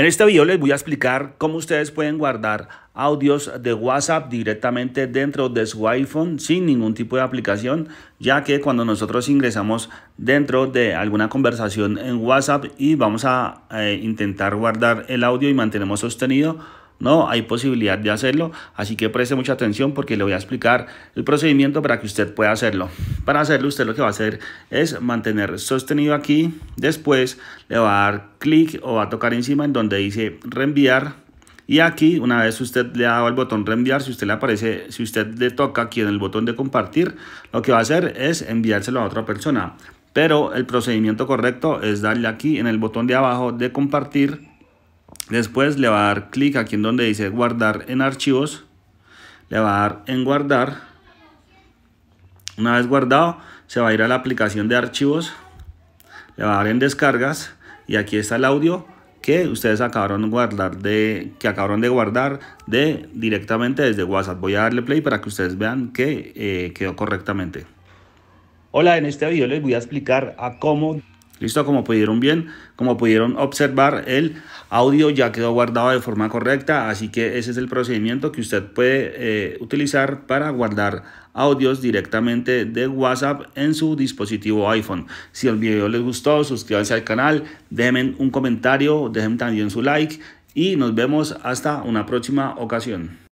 En este video les voy a explicar cómo ustedes pueden guardar audios de WhatsApp directamente dentro de su iPhone sin ningún tipo de aplicación, ya que cuando nosotros ingresamos dentro de alguna conversación en WhatsApp y vamos a eh, intentar guardar el audio y mantenemos sostenido, no, hay posibilidad de hacerlo, así que preste mucha atención porque le voy a explicar el procedimiento para que usted pueda hacerlo. Para hacerlo, usted lo que va a hacer es mantener sostenido aquí, después le va a dar clic o va a tocar encima en donde dice reenviar y aquí, una vez usted le ha dado el botón reenviar, si usted le aparece, si usted le toca aquí en el botón de compartir, lo que va a hacer es enviárselo a otra persona. Pero el procedimiento correcto es darle aquí en el botón de abajo de compartir Después le va a dar clic aquí en donde dice guardar en archivos. Le va a dar en guardar. Una vez guardado, se va a ir a la aplicación de archivos. Le va a dar en descargas. Y aquí está el audio que ustedes acabaron de guardar de que acabaron de guardar de directamente desde WhatsApp. Voy a darle play para que ustedes vean que eh, quedó correctamente. Hola, en este video les voy a explicar a cómo Listo, como pudieron bien, como pudieron observar, el audio ya quedó guardado de forma correcta, así que ese es el procedimiento que usted puede eh, utilizar para guardar audios directamente de WhatsApp en su dispositivo iPhone. Si el video les gustó, suscríbanse al canal, déjenme un comentario, dejen también su like y nos vemos hasta una próxima ocasión.